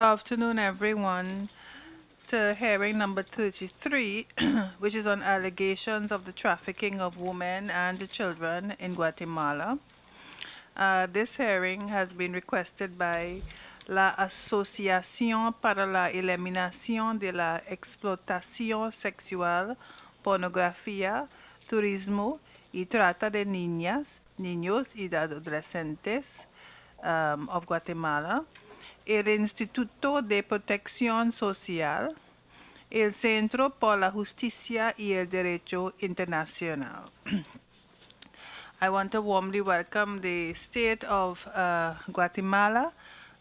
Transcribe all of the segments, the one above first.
afternoon everyone to hearing number 33 which is on allegations of the trafficking of women and children in Guatemala. Uh, this hearing has been requested by la Asociación para la Eliminación de la Explotación Sexual, Pornografía, Turismo y Trata de Niñas, Niños y Adolescentes um, of Guatemala el Instituto de Protección Social, el Centro por la Justicia y el Derecho Internacional. I want to warmly welcome the state of uh, Guatemala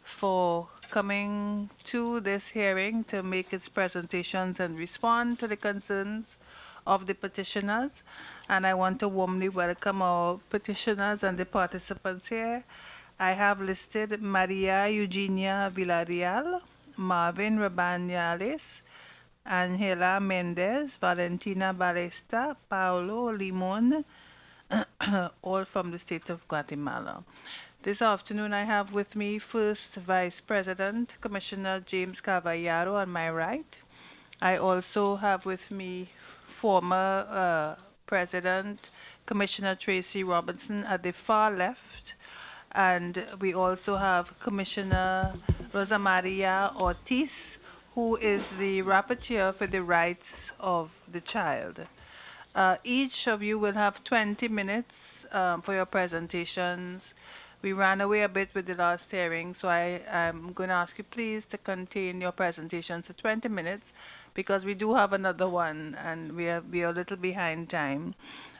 for coming to this hearing to make its presentations and respond to the concerns of the petitioners. And I want to warmly welcome our petitioners and the participants here. I have listed Maria Eugenia Villarreal, Marvin Rabanales, Angela Mendez, Valentina Balesta, Paolo Limon, all from the state of Guatemala. This afternoon I have with me first Vice President Commissioner James Cavallaro on my right. I also have with me former uh, President Commissioner Tracy Robinson at the far left and we also have Commissioner Rosa Maria Ortiz, who is the rapporteur for the rights of the child. Uh, each of you will have 20 minutes um, for your presentations. We ran away a bit with the last hearing, so I, am going to ask you please to contain your presentations to 20 minutes because we do have another one and we are, we are a little behind time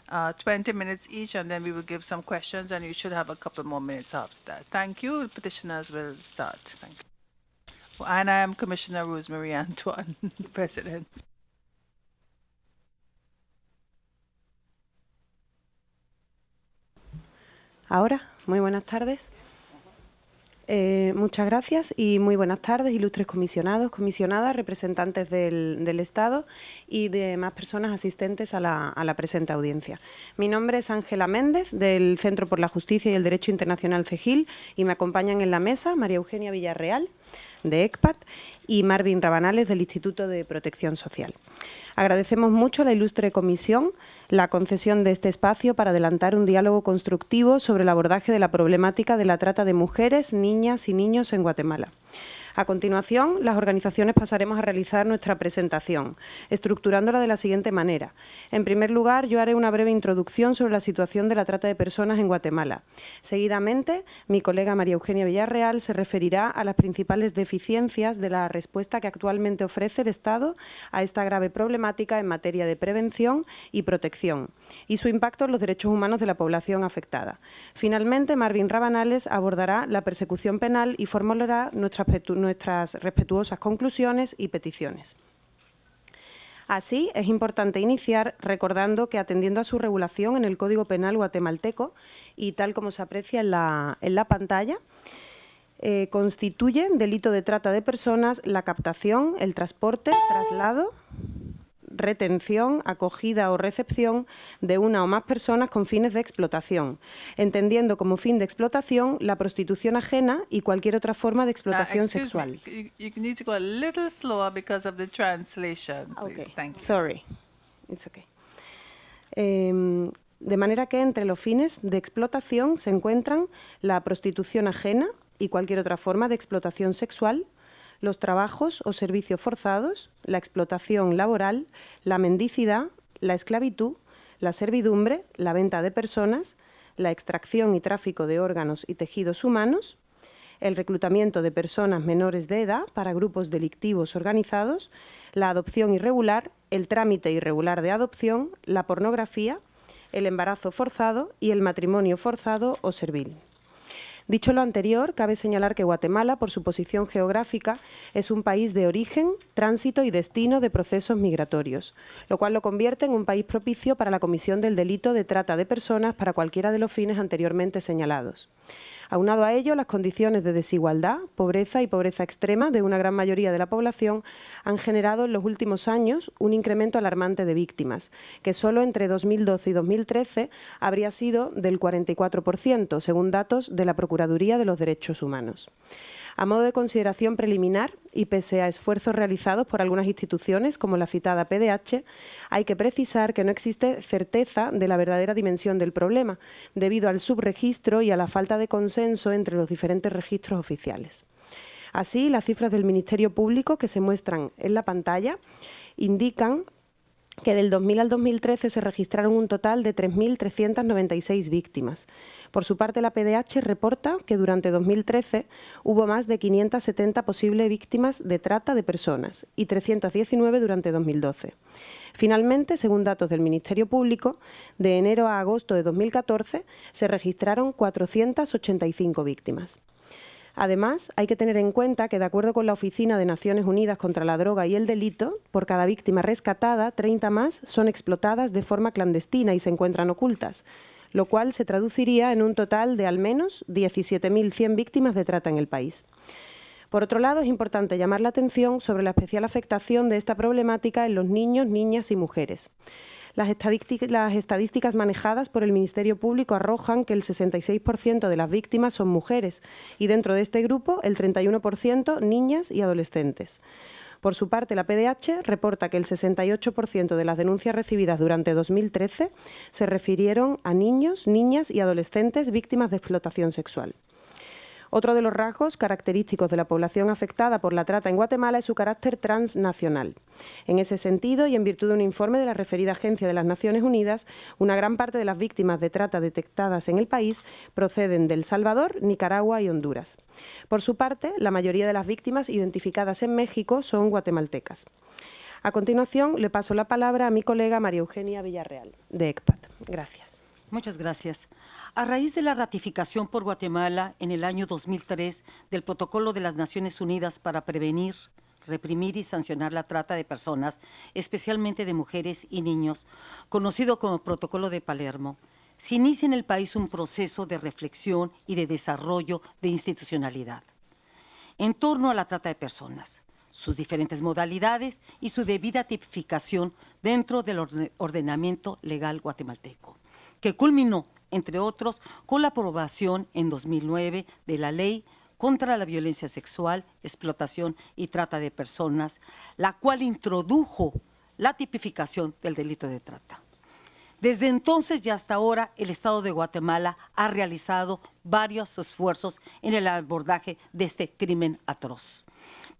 uh, 20 minutes each, and then we will give some questions, and you should have a couple more minutes after that. Thank you. Petitioners will start. Thank you. Well, and I am Commissioner Rosemary Antoine, President. Ahora, muy buenas tardes. Eh, muchas gracias y muy buenas tardes, ilustres comisionados, comisionadas, representantes del, Estado y demás personas asistentes a la, a la, presente audiencia. Mi nombre es Ángela Méndez, del Centro por la Justicia y el Derecho Internacional CEGIL, y me acompañan en la mesa María Eugenia Villarreal, de ECPAT, y Marvin Rabanales del Instituto de Protección Social. Agradecemos mucho a la ilustre comisión la concesión de este espacio para adelantar un diálogo constructivo sobre el abordaje de la problemática de la trata de mujeres, niñas y niños en Guatemala. A continuación, las organizaciones pasaremos a realizar nuestra presentación, estructurándola de la siguiente manera. En primer lugar, yo haré una breve introducción sobre la situación de la trata de personas en Guatemala. Seguidamente, mi colega María Eugenia Villarreal se referirá a las principales deficiencias de la respuesta que actualmente ofrece el Estado a esta grave problemática en materia de prevención y protección y su impacto en los derechos humanos de la población afectada. Finalmente, Marvin Rabanales abordará la persecución penal y formulará nuestras, nuestras respetuosas conclusiones y peticiones. Así, es importante iniciar recordando que atendiendo a su regulación en el Código Penal guatemalteco y tal como se aprecia en la, en la pantalla, constituyen eh, constituye delito de trata de personas la captación, el transporte, traslado, retención, acogida o recepción de una o más personas con fines de explotación, entendiendo como fin de explotación la prostitución ajena y cualquier otra forma de ah, explotación sexual. Ah, em, de manera que entre los fines de explotación se encuentran la prostitución ajena y cualquier otra forma de explotación sexual los trabajos o servicios forzados, la explotación laboral, la mendicidad, la esclavitud, la servidumbre, la venta de personas, la extracción y tráfico de órganos y tejidos humanos, el reclutamiento de personas menores de edad para grupos delictivos organizados, la adopción irregular, el trámite irregular de adopción, la pornografía, el embarazo forzado y el matrimonio forzado o servil. Dicho lo anterior, cabe señalar que Guatemala, por su posición geográfica, es un país de origen, tránsito y destino de procesos migratorios, lo cual lo convierte en un país propicio para la comisión del delito de trata de personas para cualquiera de los fines anteriormente señalados. Aunado a ello, las condiciones de desigualdad, pobreza y pobreza extrema de una gran mayoría de la población han generado en los últimos años un incremento alarmante de víctimas, que solo entre 2012 y 2013 habría sido del 44%, según datos de la Procuraduría de los Derechos Humanos. A modo de consideración preliminar, y pese a esfuerzos realizados por algunas instituciones, como la citada PDH, hay que precisar que no existe certeza de la verdadera dimensión del problema, debido al subregistro y a la falta de consenso entre los diferentes registros oficiales. Así, las cifras del Ministerio Público que se muestran en la pantalla indican que del 2000 al 2013 se registraron un total de 3.396 víctimas. Por su parte, la PDH reporta que durante 2013 hubo más de 570 posibles víctimas de trata de personas y 319 durante 2012. Finalmente, según datos del Ministerio Público, de enero a agosto de 2014 se registraron 485 víctimas. Además, hay que tener en cuenta que, de acuerdo con la Oficina de Naciones Unidas contra la Droga y el Delito, por cada víctima rescatada, 30 más son explotadas de forma clandestina y se encuentran ocultas, lo cual se traduciría en un total de al menos 17.100 víctimas de trata en el país. Por otro lado, es importante llamar la atención sobre la especial afectación de esta problemática en los niños, niñas y mujeres. Las, estadísticas manejadas por el Ministerio Público arrojan que el 66% de las víctimas son mujeres y dentro de este grupo el 31% niñas y adolescentes. Por su parte, la PDH reporta que el 68% de las denuncias recibidas durante 2013 se refirieron a niños, niñas y adolescentes víctimas de explotación sexual. Otro de los rasgos característicos de la población afectada por la trata en Guatemala es su carácter transnacional. En ese sentido, y en virtud de un informe de la referida Agencia de las Naciones Unidas, una gran parte de las víctimas de trata detectadas en el país proceden de El Salvador, Nicaragua y Honduras. Por su parte, la mayoría de las víctimas identificadas en México son guatemaltecas. A continuación, le paso la palabra a mi colega María Eugenia Villarreal, de ECPAT. Gracias. Muchas gracias. A raíz de la ratificación por Guatemala en el año 2003 del Protocolo de las Naciones Unidas para prevenir, reprimir y sancionar la trata de personas, especialmente de mujeres y niños, conocido como Protocolo de Palermo, se inicia en el país un proceso de reflexión y de desarrollo de institucionalidad en torno a la trata de personas, sus diferentes modalidades y su debida tipificación dentro del ordenamiento legal guatemalteco, que culminó entre otros, con la aprobación en 2009 de la ley contra la violencia sexual, explotación y trata de personas, la cual introdujo la tipificación del delito de trata. Desde entonces y hasta ahora, el Estado de Guatemala ha realizado varios esfuerzos en el abordaje de este crimen atroz,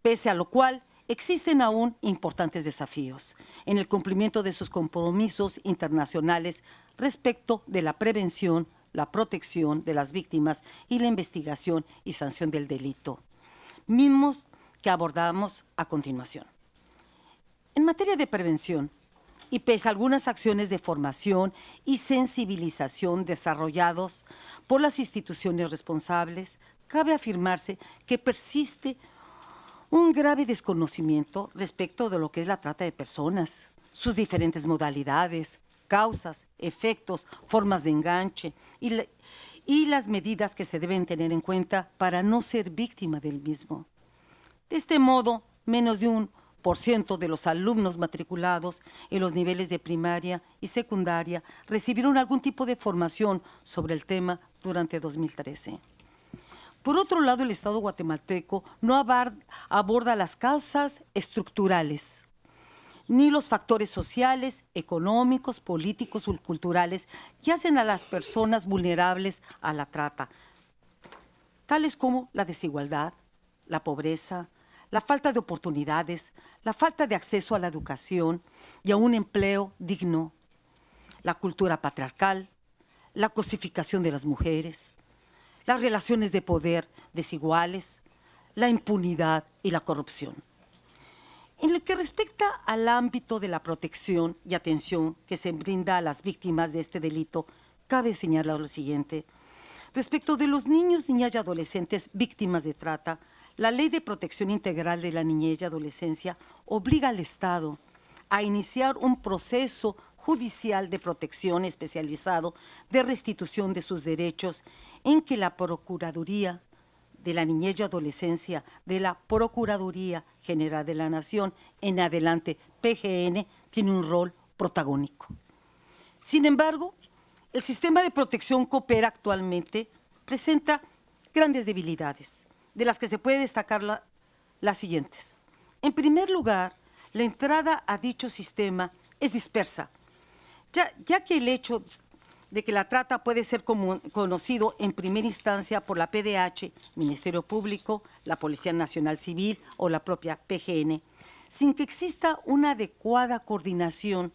pese a lo cual existen aún importantes desafíos en el cumplimiento de sus compromisos internacionales respecto de la prevención, la protección de las víctimas y la investigación y sanción del delito, mismos que abordamos a continuación. En materia de prevención, y pese a algunas acciones de formación y sensibilización desarrollados por las instituciones responsables, cabe afirmarse que persiste un grave desconocimiento respecto de lo que es la trata de personas, sus diferentes modalidades, causas, efectos, formas de enganche y, las medidas que se deben tener en cuenta para no ser víctima del mismo. De este modo, menos de un por ciento de los alumnos matriculados en los niveles de primaria y secundaria recibieron algún tipo de formación sobre el tema durante 2013. Por otro lado, el Estado guatemalteco no aborda las causas estructurales ni los factores sociales, económicos, políticos o culturales que hacen a las personas vulnerables a la trata, tales como la desigualdad, la pobreza, la falta de oportunidades, la falta de acceso a la educación y a un empleo digno, la cultura patriarcal, la cosificación de las mujeres, las relaciones de poder desiguales, la impunidad y la corrupción. En lo que respecta al ámbito de la protección y atención que se brinda a las víctimas de este delito, cabe señalar lo siguiente. Respecto de los niños, niñas y adolescentes víctimas de trata, la Ley de Protección Integral de la Niñez y Adolescencia obliga al Estado a iniciar un proceso judicial de protección especializado de restitución de sus derechos en que la Procuraduría de la niñez y adolescencia de la Procuraduría General de la Nación en adelante, PGN, tiene un rol protagónico. Sin embargo, el sistema de protección coopera actualmente presenta grandes debilidades, de las que se puede destacar las siguientes. En primer lugar, la entrada a dicho sistema es dispersa, ya, ya que el hecho de que la trata puede ser conocida conocido en primera instancia por la PDH, Ministerio Público, la Policía Nacional Civil o la propia PGN, sin que exista una adecuada coordinación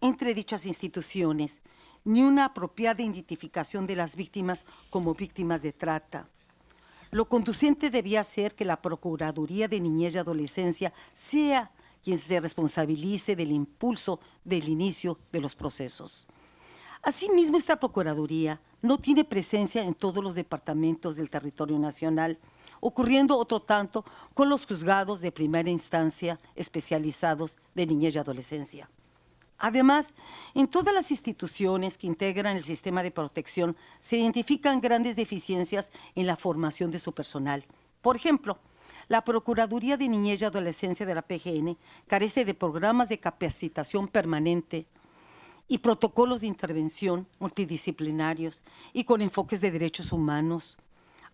entre dichas instituciones, ni una apropiada identificación de las víctimas como víctimas de trata. Lo conducente debía ser que la Procuraduría de Niñez y Adolescencia sea quien se responsabilice del impulso del inicio de los procesos. Asimismo, esta Procuraduría no tiene presencia en todos los departamentos del territorio nacional, ocurriendo otro tanto con los juzgados de primera instancia especializados de niñez y adolescencia. Además, en todas las instituciones que integran el sistema de protección se identifican grandes deficiencias en la formación de su personal. Por ejemplo, la Procuraduría de Niñez y Adolescencia de la PGN carece de programas de capacitación permanente y protocolos de intervención multidisciplinarios y con enfoques de derechos humanos.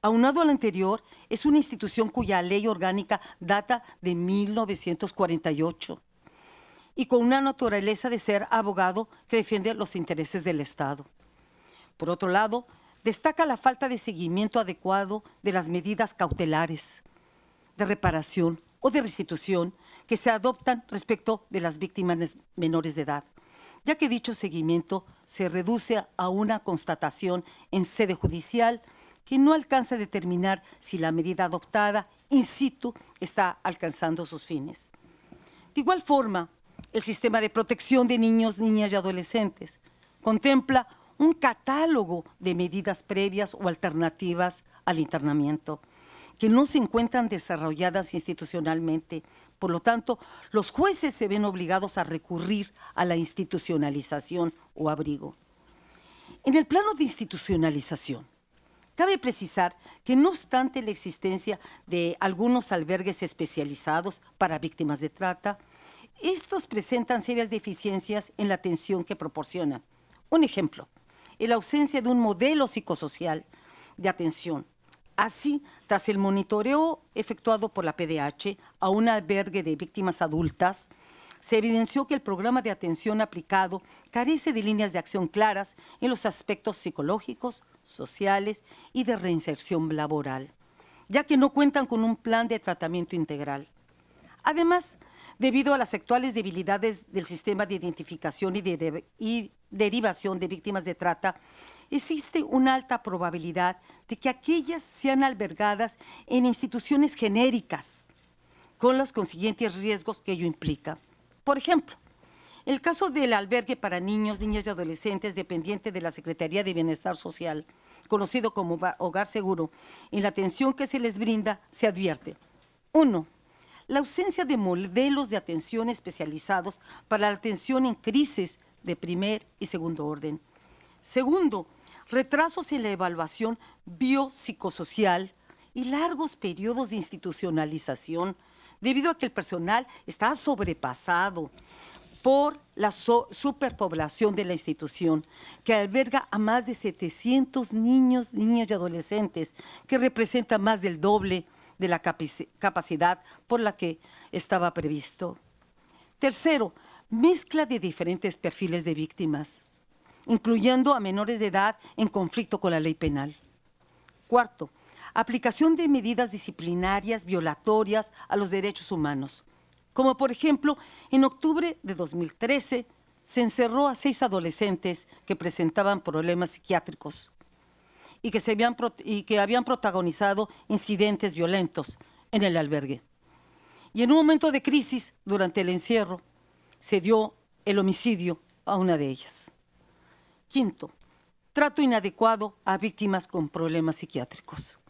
Aunado al anterior, es una institución cuya ley orgánica data de 1948 y con una naturaleza de ser abogado que defiende los intereses del Estado. Por otro lado, destaca la falta de seguimiento adecuado de las medidas cautelares, de reparación o de restitución que se adoptan respecto de las víctimas menores de edad ya que dicho seguimiento se reduce a una constatación en sede judicial que no alcanza a determinar si la medida adoptada in situ está alcanzando sus fines. De igual forma, el sistema de protección de niños, niñas y adolescentes contempla un catálogo de medidas previas o alternativas al internamiento que no se encuentran desarrolladas institucionalmente por lo tanto, los jueces se ven obligados a recurrir a la institucionalización o abrigo. En el plano de institucionalización, Cabe precisar que no obstante la existencia de algunos albergues especializados para víctimas de trata, estos presentan serias deficiencias en la atención que proporcionan. Un ejemplo, la ausencia de un modelo psicosocial de atención, Así, tras el monitoreo efectuado por la PDH a un albergue de víctimas adultas, se evidenció que el programa de atención aplicado carece de líneas de acción claras en los aspectos psicológicos, sociales y de reinserción laboral, ya que no cuentan con un plan de tratamiento integral. Además, debido a las actuales debilidades del sistema de identificación y de, derivación de víctimas de trata, existe una alta probabilidad de que aquellas sean albergadas en instituciones genéricas, con los consiguientes riesgos que ello implica. Por ejemplo, el caso del albergue para niños, niñas y adolescentes dependiente de la Secretaría de Bienestar Social, conocido como Hogar Seguro, en la atención que se les brinda, se advierte. Uno, La ausencia de modelos de atención especializados para la atención en crisis de primer y segundo orden. Segundo, retrasos en la evaluación biopsicosocial y largos periodos de institucionalización, debido a que el personal está sobrepasado por la superpoblación de la institución, que alberga a más de 700 niños, niñas y adolescentes, que representa más del doble de la capacidad por la que estaba previsto. Tercero, mezcla de diferentes perfiles de víctimas, incluyendo a menores de edad en conflicto con la ley penal. Cuarto, aplicación de medidas disciplinarias violatorias a los derechos humanos, como por ejemplo en octubre de 2013 se encerró a seis adolescentes que presentaban problemas psiquiátricos y que, habían protagonizado incidentes violentos en el albergue. Y en un momento de crisis, durante el encierro, se dio el homicidio a una de ellas. Quinto, trato inadecuado a víctimas con problemas psiquiátricos.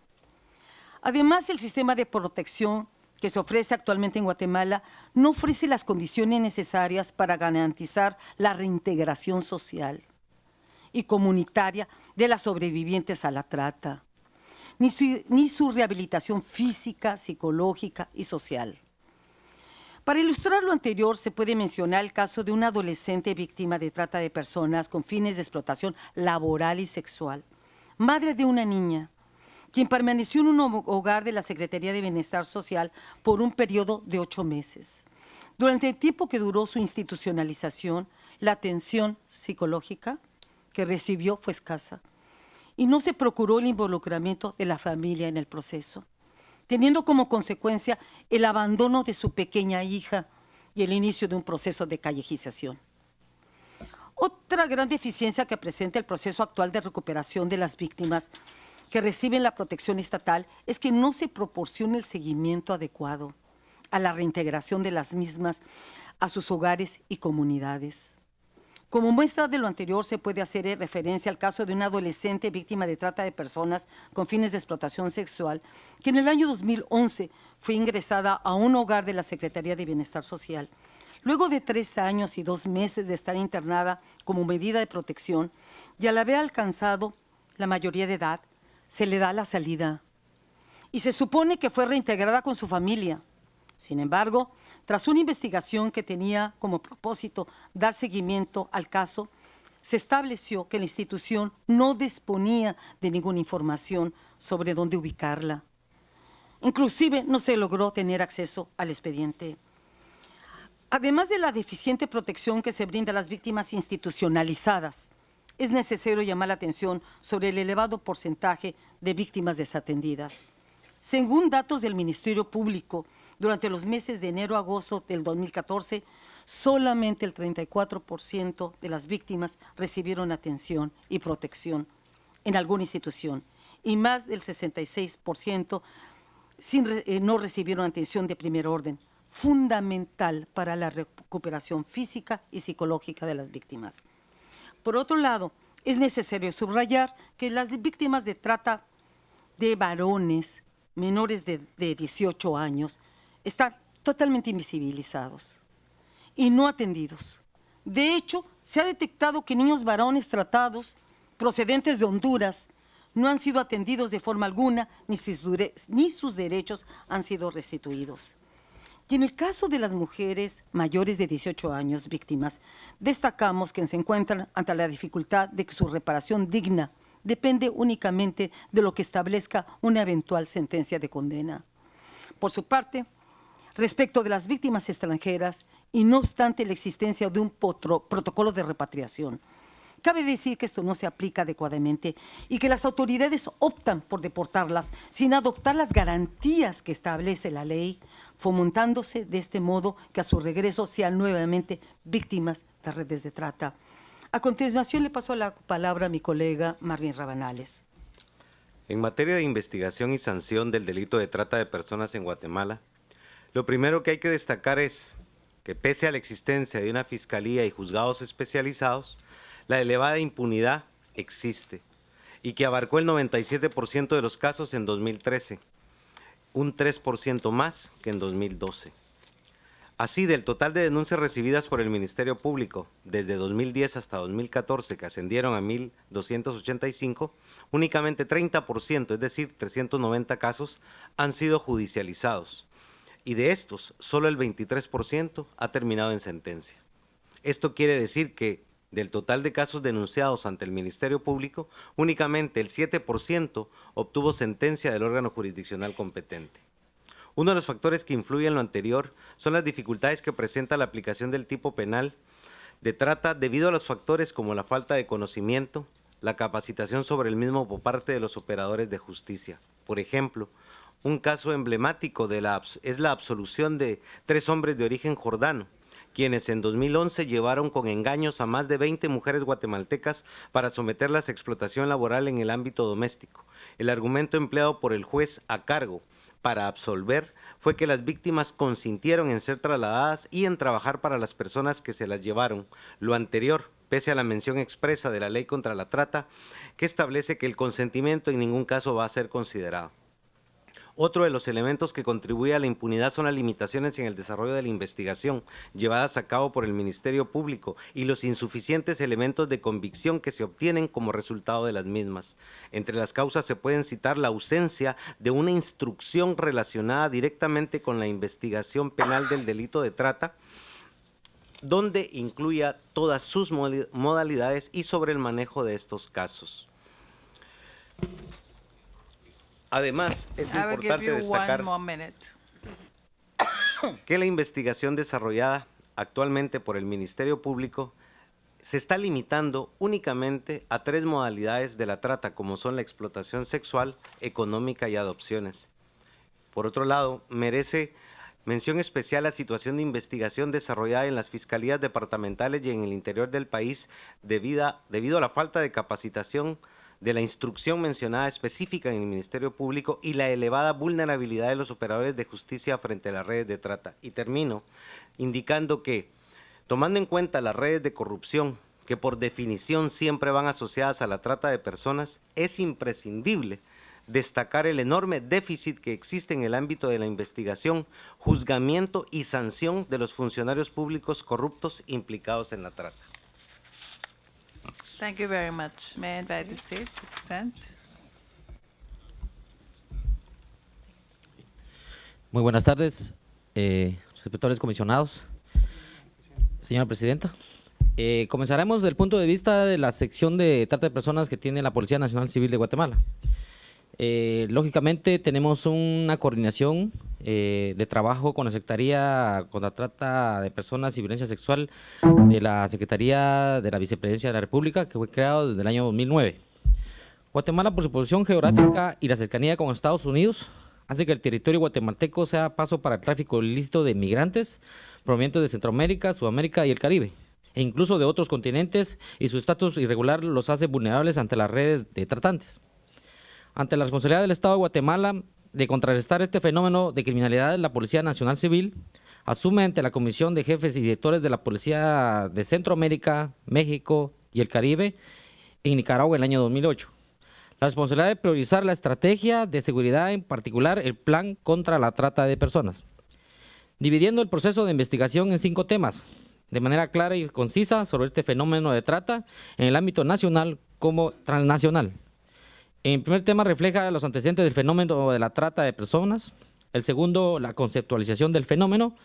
Además, el sistema de protección que se ofrece actualmente en Guatemala no ofrece las condiciones necesarias para garantizar la reintegración social y comunitaria de las sobrevivientes a la trata, ni su, ni su rehabilitación física, psicológica y social. Para ilustrar lo anterior, se puede mencionar el caso de una adolescente víctima de trata de personas con fines de explotación laboral y sexual, madre de una niña, quien permaneció en un hogar de la Secretaría de Bienestar Social por un periodo de ocho meses. Durante el tiempo que duró su institucionalización, la atención psicológica que recibió fue escasa y no se procuró el involucramiento de la familia en el proceso teniendo como consecuencia el abandono de su pequeña hija y el inicio de un proceso de callejización. Otra gran deficiencia que presenta el proceso actual de recuperación de las víctimas que reciben la protección estatal es que no se proporciona el seguimiento adecuado a la reintegración de las mismas a sus hogares y comunidades. Como muestra de lo anterior, se puede hacer eh, referencia al caso de una adolescente víctima de trata de personas con fines de explotación sexual, que en el año 2011 fue ingresada a un hogar de la Secretaría de Bienestar Social. Luego de tres años y dos meses de estar internada como medida de protección y al haber alcanzado la mayoría de edad, se le da la salida. Y se supone que fue reintegrada con su familia. Sin embargo, tras una investigación que tenía como propósito dar seguimiento al caso, se estableció que la institución no disponía de ninguna información sobre dónde ubicarla. Inclusive no se logró tener acceso al expediente. Además de la deficiente protección que se brinda a las víctimas institucionalizadas, es necesario llamar la atención sobre el elevado porcentaje de víctimas desatendidas. Según datos del Ministerio Público, durante los meses de enero a agosto del 2014, solamente el 34% de las víctimas recibieron atención y protección en alguna institución y más del 66% eh, no recibieron atención de primer orden, fundamental para la recuperación física y psicológica de las víctimas. Por otro lado, es necesario subrayar que las víctimas de trata de varones menores de 18 años están totalmente invisibilizados y no atendidos. De hecho, se ha detectado que niños varones tratados procedentes de Honduras no han sido atendidos de forma alguna ni sus, ni sus derechos han sido restituidos. Y en el caso de las mujeres mayores de 18 años víctimas, destacamos que se encuentran ante la dificultad de que su reparación digna depende únicamente de lo que establezca una eventual sentencia de condena. Por su parte, respecto de las víctimas extranjeras y no obstante la existencia de un protocolo de repatriación. Cabe decir que esto no se aplica adecuadamente y que las autoridades optan por deportarlas sin adoptar las garantías que establece la ley, fomentándose de este modo que a su regreso sean nuevamente víctimas de redes de trata. A continuación le paso la palabra a mi colega Marvin Rabanales. En materia de investigación y sanción del delito de trata de personas en Guatemala, lo primero que hay que destacar es que pese a la existencia de una fiscalía y juzgados especializados, la elevada impunidad existe y que abarcó el 97% de los casos en 2013, un 3% más que en 2012. Así, del total de denuncias recibidas por el Ministerio Público desde 2010 hasta 2014, que ascendieron a 1.285, únicamente 30%, es decir, 390 casos, han sido judicializados, y de estos solo el 23% ha terminado en sentencia. Esto quiere decir que del total de casos denunciados ante el Ministerio Público, únicamente el 7% obtuvo sentencia del órgano jurisdiccional competente. Uno de los factores que influye en lo anterior son las dificultades que presenta la aplicación del tipo penal de trata debido a los factores como la falta de conocimiento, la capacitación sobre el mismo por parte de los operadores de justicia. Por ejemplo, un caso emblemático es la absolución de tres hombres de origen jordano, quienes en 2011 llevaron con engaños a más de 20 mujeres guatemaltecas para someterlas a explotación laboral en el ámbito doméstico. El argumento empleado por el juez a cargo para absolver fue que las víctimas consintieron en ser trasladadas y en trabajar para las personas que se las llevaron. Lo anterior, pese a la mención expresa de la ley contra la trata, que establece que el consentimiento en ningún caso va a ser considerado. Otro de los elementos que contribuye a la impunidad son las limitaciones en el desarrollo de la investigación llevadas a cabo por el Ministerio Público y los insuficientes elementos de convicción que se obtienen como resultado de las mismas. Entre las causas se pueden citar la ausencia de una instrucción relacionada directamente con la investigación penal del delito de trata, donde incluya todas sus modalidades y sobre el manejo de estos casos. Además, es importante destacar que la investigación desarrollada actualmente por el Ministerio Público se está limitando únicamente a tres modalidades de la trata, como son la explotación sexual, económica y adopciones. Por otro lado, merece mención especial la situación de investigación desarrollada en las fiscalías departamentales y en el interior del país debido a, debido a la falta de capacitación de la instrucción mencionada específica en el Ministerio Público y la elevada vulnerabilidad de los operadores de justicia frente a las redes de trata. Y termino indicando que, tomando en cuenta las redes de corrupción, que por definición siempre van asociadas a la trata de personas, es imprescindible destacar el enorme déficit que existe en el ámbito de la investigación, juzgamiento y sanción de los funcionarios públicos corruptos implicados en la trata. Thank Muy buenas tardes, eh, comisionados. Señora Presidenta, eh, comenzaremos desde el punto de vista de la sección de trata de personas que tiene la Policía Nacional Civil de Guatemala. Eh, lógicamente tenemos una coordinación eh, de trabajo con la Secretaría contra Trata de Personas y Violencia Sexual de la Secretaría de la Vicepresidencia de la República, que fue creado desde el año 2009. Guatemala, por su posición geográfica y la cercanía con Estados Unidos, hace que el territorio guatemalteco sea paso para el tráfico ilícito de migrantes provenientes de Centroamérica, Sudamérica y el Caribe, e incluso de otros continentes, y su estatus irregular los hace vulnerables ante las redes de tratantes. Ante la responsabilidad del Estado de Guatemala de contrarrestar este fenómeno de criminalidad, la Policía Nacional Civil asume ante la Comisión de Jefes y Directores de la Policía de Centroamérica, México y el Caribe en Nicaragua en el año 2008. La responsabilidad de priorizar la estrategia de seguridad, en particular el plan contra la trata de personas. Dividiendo el proceso de investigación en cinco temas, de manera clara y concisa sobre este fenómeno de trata en el ámbito nacional como transnacional. El primer tema refleja los antecedentes del fenómeno de la trata de personas. El segundo, la conceptualización del fenómeno.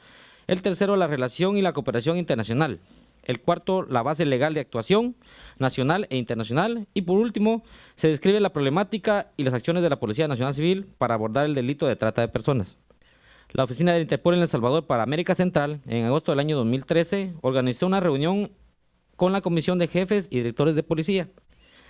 El tercero, la relación y la cooperación internacional. El cuarto, la base legal de actuación nacional e internacional. Y por último, se describe la problemática y las acciones de la Policía Nacional Civil para abordar el delito de trata de personas. La Oficina del Interpol en El Salvador para América Central, en agosto del año 2013, organizó una reunión con la Comisión de Jefes y Directores de Policía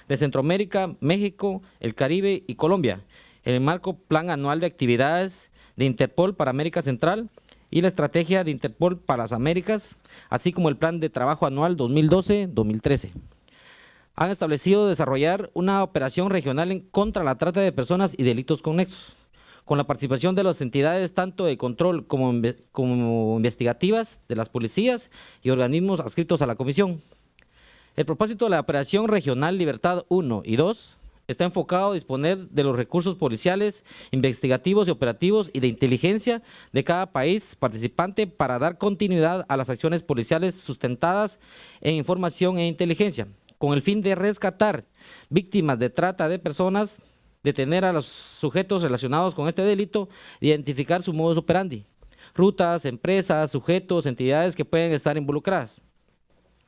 de Centroamérica, México, el Caribe y Colombia, en el marco Plan Anual de Actividades de Interpol para América Central y la Estrategia de Interpol para las Américas, así como el Plan de Trabajo Anual 2012-2013 han establecido desarrollar una operación regional en contra la trata de personas y delitos conexos, con la participación de las entidades tanto de control como investigativas de las policías y organismos adscritos a la comisión. El propósito de la Operación Regional Libertad 1 y 2 está enfocado a disponer de los recursos policiales, investigativos y operativos y de inteligencia de cada país participante para dar continuidad a las acciones policiales sustentadas en información e inteligencia, con el fin de rescatar víctimas de trata de personas, detener a los sujetos relacionados con este delito, identificar su modus operandi, rutas, empresas, sujetos, entidades que pueden estar involucradas.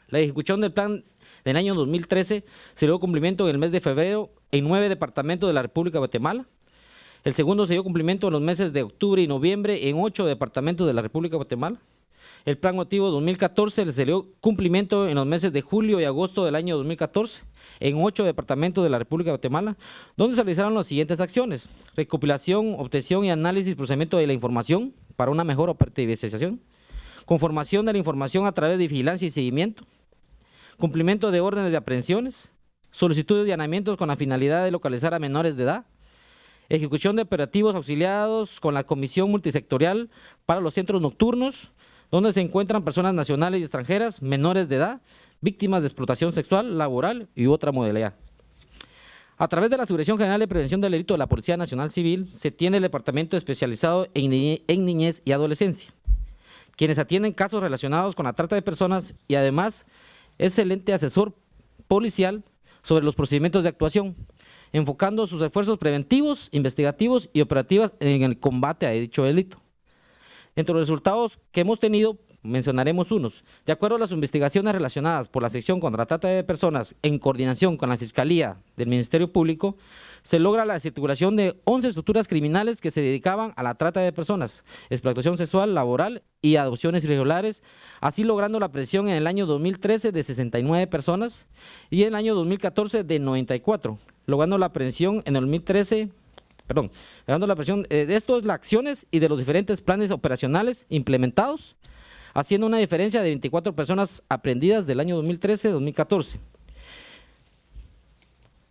La ejecución del plan del año 2013 se dio cumplimiento en el mes de febrero en nueve departamentos de la República de Guatemala. El segundo se dio cumplimiento en los meses de octubre y noviembre en ocho departamentos de la República de Guatemala. El plan motivo 2014 se dio cumplimiento en los meses de julio y agosto del año 2014 en ocho departamentos de la República de Guatemala, donde se realizaron las siguientes acciones. Recopilación, obtención y análisis, y procesamiento de la información para una mejor operativización. Conformación de la información a través de vigilancia y seguimiento cumplimiento de órdenes de aprehensiones, solicitud de allanamientos con la finalidad de localizar a menores de edad, ejecución de operativos auxiliados con la Comisión Multisectorial para los Centros Nocturnos, donde se encuentran personas nacionales y extranjeras, menores de edad, víctimas de explotación sexual, laboral y otra modalidad. A través de la Subdirección General de Prevención del Delito de la Policía Nacional Civil, se tiene el Departamento Especializado en Niñez y Adolescencia, quienes atienden casos relacionados con la trata de personas y además excelente asesor policial sobre los procedimientos de actuación, enfocando sus esfuerzos preventivos, investigativos y operativos en el combate a dicho delito. Entre los resultados que hemos tenido, mencionaremos unos. De acuerdo a las investigaciones relacionadas por la sección contra trata de personas en coordinación con la Fiscalía del Ministerio Público, se logra la circulación de 11 estructuras criminales que se dedicaban a la trata de personas, explotación sexual, laboral y adopciones irregulares, así logrando la presión en el año 2013 de 69 personas y en el año 2014 de 94, logrando la aprehensión en el 2013 perdón, logrando la presión eh, de estos, las acciones y de los diferentes planes operacionales implementados, haciendo una diferencia de 24 personas aprendidas del año 2013-2014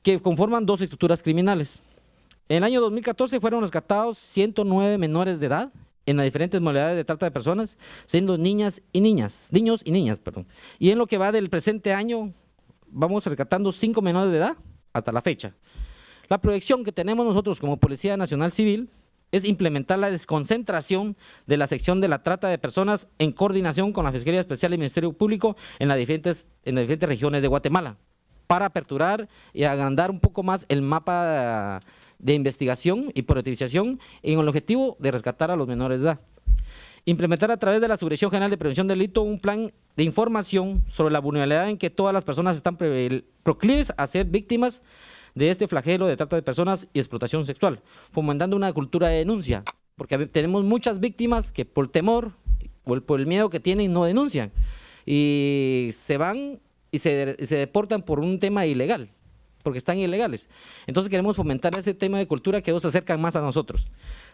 que conforman dos estructuras criminales. En el año 2014 fueron rescatados 109 menores de edad en las diferentes modalidades de trata de personas, siendo niñas y niñas, niños y niñas, perdón. Y en lo que va del presente año, vamos rescatando cinco menores de edad hasta la fecha. La proyección que tenemos nosotros como Policía Nacional Civil es implementar la desconcentración de la sección de la trata de personas en coordinación con la Fiscalía Especial y el Ministerio Público en las diferentes, en las diferentes regiones de Guatemala para aperturar y agrandar un poco más el mapa de investigación y utilización en el objetivo de rescatar a los menores de edad. Implementar a través de la Subdirección General de Prevención del Delito un plan de información sobre la vulnerabilidad en que todas las personas están proclives a ser víctimas de este flagelo de trata de personas y explotación sexual, fomentando una cultura de denuncia, porque tenemos muchas víctimas que por temor o por el miedo que tienen no denuncian y se van y se, deportan por un tema ilegal, porque están ilegales. Entonces queremos fomentar ese tema de cultura que nos se acercan más a nosotros.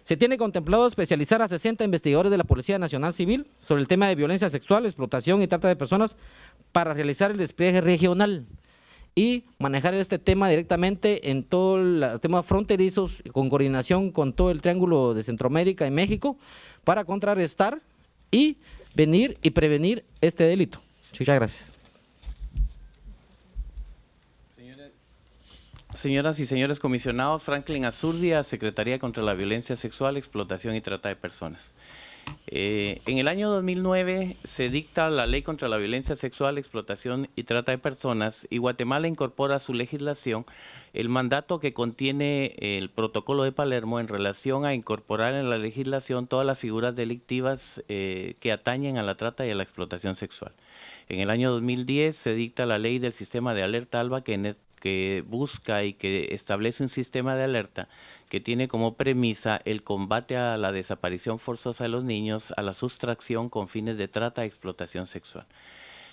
Se tiene contemplado especializar a 60 investigadores de la Policía Nacional Civil sobre el tema de violencia sexual, explotación y trata de personas para realizar el despliegue regional y manejar este tema directamente en todo el tema fronterizos, con coordinación con todo el Triángulo de Centroamérica y México, para contrarrestar y venir y prevenir este delito. Muchas gracias. Señoras y señores comisionados, Franklin Azurdia, Secretaría contra la Violencia Sexual, Explotación y Trata de Personas. Eh, en el año 2009 se dicta la Ley contra la Violencia Sexual, Explotación y Trata de Personas y Guatemala incorpora a su legislación el mandato que contiene el Protocolo de Palermo en relación a incorporar en la legislación todas las figuras delictivas eh, que atañen a la trata y a la explotación sexual. En el año 2010 se dicta la ley del sistema de alerta ALBA que en, que busca y que establece un sistema de alerta que tiene como premisa el combate a la desaparición forzosa de los niños, a la sustracción con fines de trata y explotación sexual.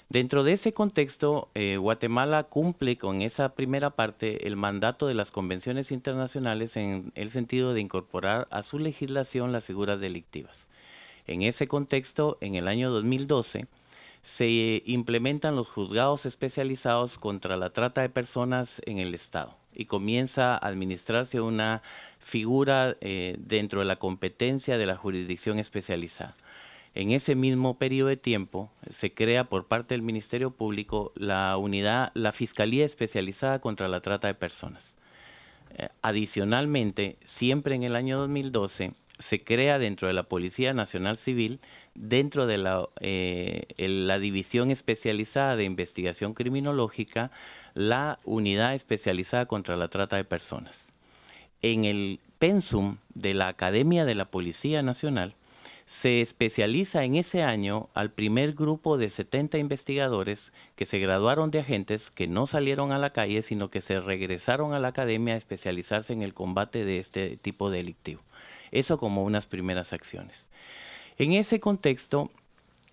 Dentro de ese contexto, eh, Guatemala cumple con esa primera parte el mandato de las convenciones internacionales en el sentido de incorporar a su legislación las figuras delictivas. En ese contexto, en el año 2012, se implementan los juzgados especializados contra la trata de personas en el Estado y comienza a administrarse una figura eh, dentro de la competencia de la jurisdicción especializada. En ese mismo periodo de tiempo se crea por parte del Ministerio Público la la Fiscalía Especializada contra la Trata de Personas. Eh, adicionalmente, siempre en el año 2012 se crea dentro de la Policía Nacional Civil dentro de eh, la, División Especializada de Investigación Criminológica la Unidad Especializada contra la Trata de Personas. En el pensum de la Academia de la Policía Nacional, se especializa en ese año al primer grupo de 70 investigadores que se graduaron de agentes que no salieron a la calle, sino que se regresaron a la academia a especializarse en el combate de este tipo de delictivo. Eso como unas primeras acciones. En ese contexto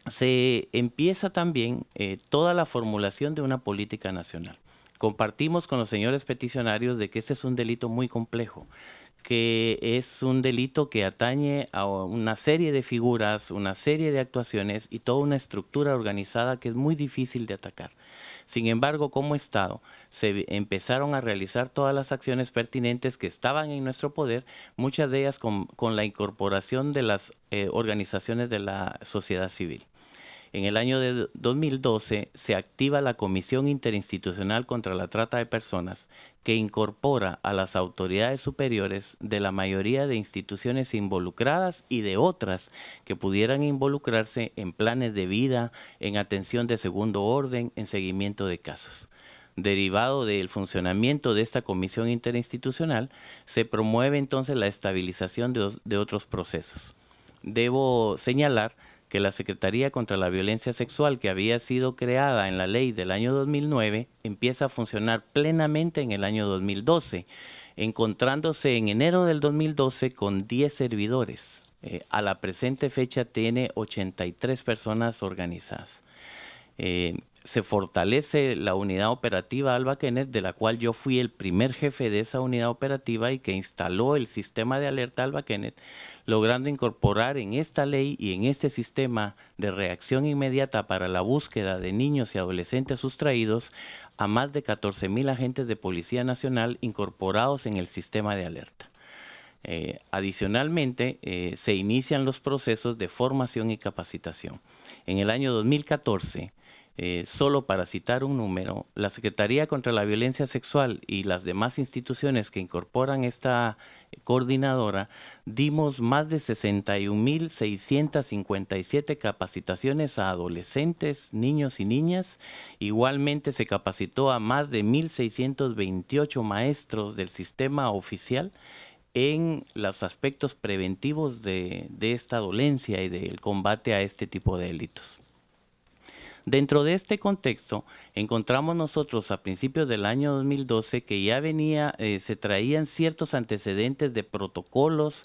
se empieza también eh, toda la formulación de una política nacional. Compartimos con los señores peticionarios de que este es un delito muy complejo que es un delito que atañe a una serie de figuras, una serie de actuaciones y toda una estructura organizada que es muy difícil de atacar. Sin embargo, como Estado, se empezaron a realizar todas las acciones pertinentes que estaban en nuestro poder, muchas de ellas con, la incorporación de las eh, organizaciones de la sociedad civil. En el año de 2012 se activa la Comisión Interinstitucional contra la Trata de Personas, que incorpora a las autoridades superiores de la mayoría de instituciones involucradas y de otras que pudieran involucrarse en planes de vida, en atención de segundo orden, en seguimiento de casos. Derivado del funcionamiento de esta comisión interinstitucional, se promueve entonces la estabilización de, otros procesos. Debo señalar que la Secretaría contra la Violencia Sexual que había sido creada en la ley del año 2009 empieza a funcionar plenamente en el año 2012, encontrándose en enero del 2012 con 10 servidores. Eh, a la presente fecha tiene 83 personas organizadas. Eh, se fortalece la unidad operativa Alba Kenneth, de la cual yo fui el primer jefe de esa unidad operativa y que instaló el sistema de alerta Alba Kenneth, logrando incorporar en esta ley y en este sistema de reacción inmediata para la búsqueda de niños y adolescentes sustraídos a más de mil agentes de Policía Nacional incorporados en el sistema de alerta. Eh, adicionalmente, eh, se inician los procesos de formación y capacitación. En el año 2014, eh, solo para citar un número, la Secretaría contra la Violencia Sexual y las demás instituciones que incorporan esta coordinadora, dimos más de 61.657 capacitaciones a adolescentes, niños y niñas. Igualmente se capacitó a más de 1.628 maestros del sistema oficial en los aspectos preventivos de, de esta dolencia y del combate a este tipo de delitos. Dentro de este contexto, encontramos nosotros a principios del año 2012 que ya venía, eh, se traían ciertos antecedentes de protocolos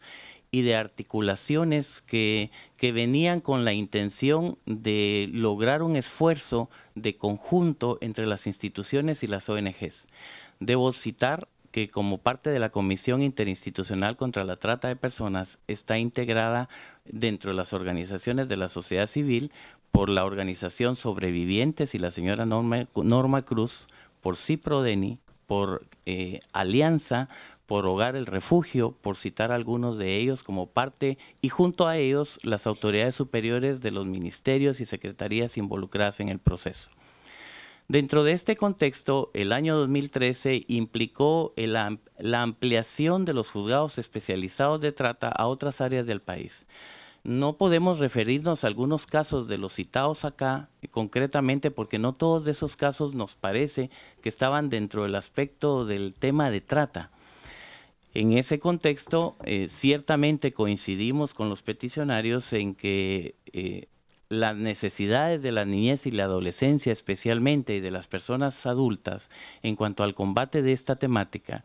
y de articulaciones que, que venían con la intención de lograr un esfuerzo de conjunto entre las instituciones y las ONGs. Debo citar que como parte de la Comisión Interinstitucional contra la Trata de Personas está integrada dentro de las organizaciones de la sociedad civil por la organización Sobrevivientes y la señora Norma, Norma Cruz, por CIPRODENI, por eh, Alianza, por Hogar el Refugio, por citar algunos de ellos como parte, y junto a ellos las autoridades superiores de los ministerios y secretarías involucradas en el proceso. Dentro de este contexto, el año 2013 implicó la ampliación de los juzgados especializados de trata a otras áreas del país. No podemos referirnos a algunos casos de los citados acá concretamente porque no todos de esos casos nos parece que estaban dentro del aspecto del tema de trata. En ese contexto, eh, ciertamente coincidimos con los peticionarios en que eh, las necesidades de la niñez y la adolescencia especialmente y de las personas adultas en cuanto al combate de esta temática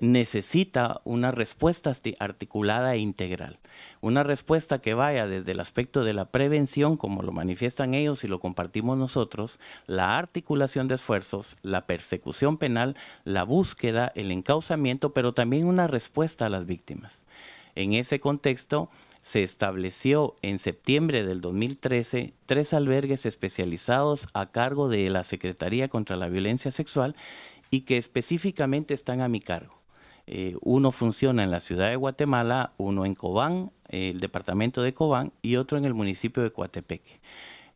necesita una respuesta articulada e integral. Una respuesta que vaya desde el aspecto de la prevención, como lo manifiestan ellos y lo compartimos nosotros, la articulación de esfuerzos, la persecución penal, la búsqueda, el encauzamiento, pero también una respuesta a las víctimas. En ese contexto, se estableció en septiembre del 2013 tres albergues especializados a cargo de la Secretaría contra la Violencia Sexual y que específicamente están a mi cargo. Eh, uno funciona en la ciudad de Guatemala, uno en Cobán, el departamento de Cobán, y otro en el municipio de Coatepeque.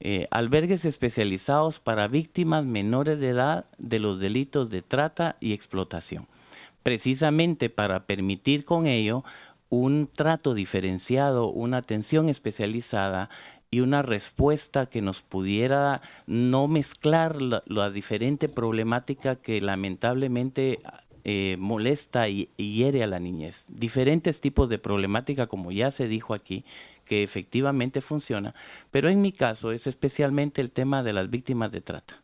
Eh, albergues especializados para víctimas menores de edad de los delitos de trata y explotación, precisamente para permitir con ello un trato diferenciado, una atención especializada y una respuesta que nos pudiera no mezclar la diferente problemática que lamentablemente eh, molesta y, hiere a la niñez. Diferentes tipos de problemática, como ya se dijo aquí, que efectivamente funciona, pero en mi caso es especialmente el tema de las víctimas de trata.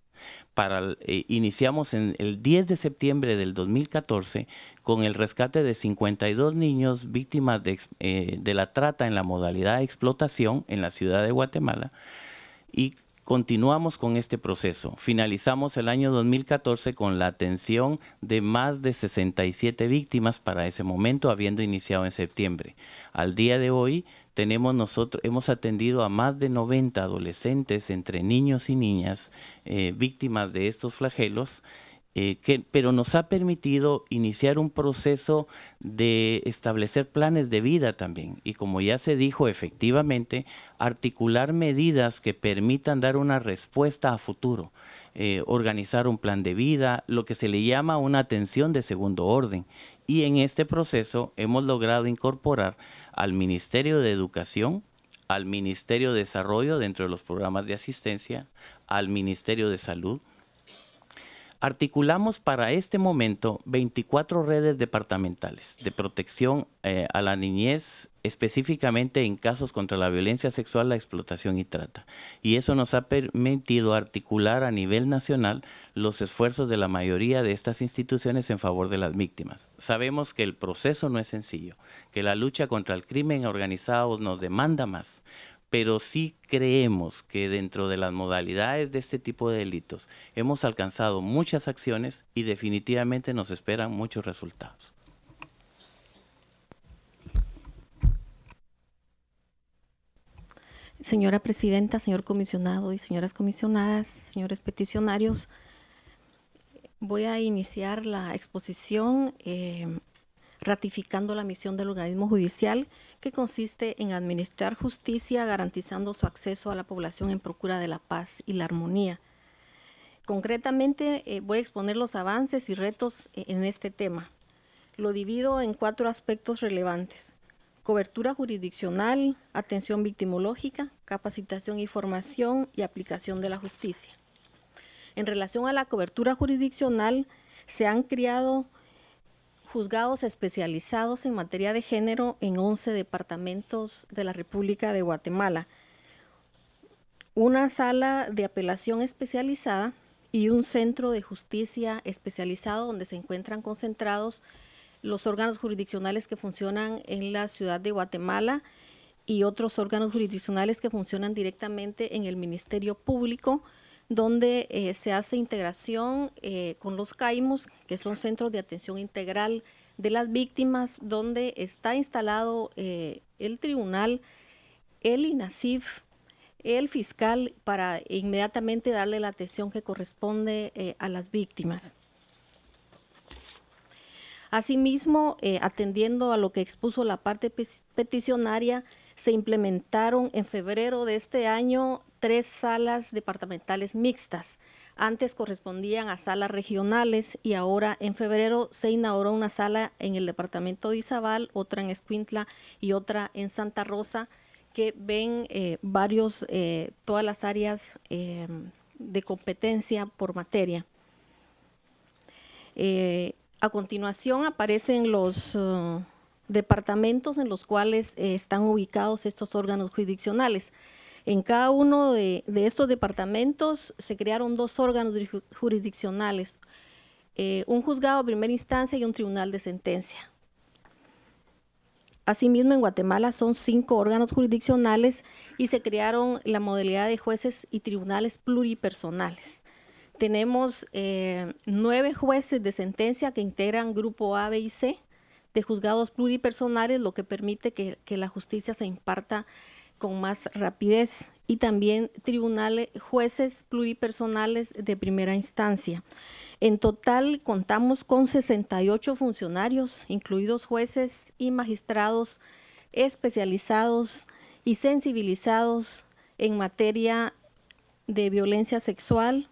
Para, eh, iniciamos en el 10 de septiembre del 2014 con el rescate de 52 niños víctimas eh, de, la trata en la modalidad de explotación en la ciudad de Guatemala y Continuamos con este proceso. Finalizamos el año 2014 con la atención de más de 67 víctimas para ese momento, habiendo iniciado en septiembre. Al día de hoy tenemos nosotros, hemos atendido a más de 90 adolescentes entre niños y niñas eh, víctimas de estos flagelos eh, que, pero nos ha permitido iniciar un proceso de establecer planes de vida también y como ya se dijo efectivamente, articular medidas que permitan dar una respuesta a futuro, eh, organizar un plan de vida, lo que se le llama una atención de segundo orden. Y en este proceso hemos logrado incorporar al Ministerio de Educación, al Ministerio de Desarrollo dentro de los programas de asistencia, al Ministerio de Salud, Articulamos para este momento 24 redes departamentales de protección eh, a la niñez, específicamente en casos contra la violencia sexual, la explotación y trata. Y eso nos ha permitido articular a nivel nacional los esfuerzos de la mayoría de estas instituciones en favor de las víctimas. Sabemos que el proceso no es sencillo, que la lucha contra el crimen organizado nos demanda más, pero sí creemos que dentro de las modalidades de este tipo de delitos hemos alcanzado muchas acciones y definitivamente nos esperan muchos resultados. Señora Presidenta, señor comisionado y señoras comisionadas, señores peticionarios, voy a iniciar la exposición eh, ratificando la misión del organismo judicial que consiste en administrar justicia garantizando su acceso a la población en procura de la paz y la armonía. Concretamente eh, voy a exponer los avances y retos eh, en este tema. Lo divido en cuatro aspectos relevantes. Cobertura jurisdiccional, atención victimológica, capacitación y formación y aplicación de la justicia. En relación a la cobertura jurisdiccional, se han creado juzgados especializados en materia de género en 11 departamentos de la República de Guatemala, una sala de apelación especializada y un centro de justicia especializado donde se encuentran concentrados los órganos jurisdiccionales que funcionan en la ciudad de Guatemala y otros órganos jurisdiccionales que funcionan directamente en el Ministerio Público, donde eh, se hace integración eh, con los CAIMOS, que son centros de atención integral de las víctimas, donde está instalado eh, el tribunal, el INASIF, el fiscal, para inmediatamente darle la atención que corresponde a las víctimas. Asimismo, atendiendo a lo que expuso la parte peticionaria, se implementaron en febrero de este año tres salas departamentales mixtas. Antes correspondían a salas regionales y ahora en febrero se inauguró una sala en el departamento de Izabal, otra en Escuintla y otra en Santa Rosa, que ven eh, varios, eh, todas las áreas em, de competencia por materia. Eh, a continuación aparecen los... departamentos en los cuales están ubicados estos órganos jurisdiccionales. En cada uno de, estos departamentos se crearon dos órganos jurisdiccionales, eh, un juzgado de primera instancia y un tribunal de sentencia. Asimismo, en Guatemala son cinco órganos jurisdiccionales y se crearon la modalidad de jueces y tribunales pluripersonales. Tenemos eh, nueve jueces de sentencia que integran grupo A, B y C de juzgados pluripersonales, lo que permite que la justicia se imparta con más rapidez y también tribunales, jueces pluripersonales de primera instancia. En total contamos con 68 funcionarios, incluidos jueces y magistrados especializados y sensibilizados en materia de violencia sexual,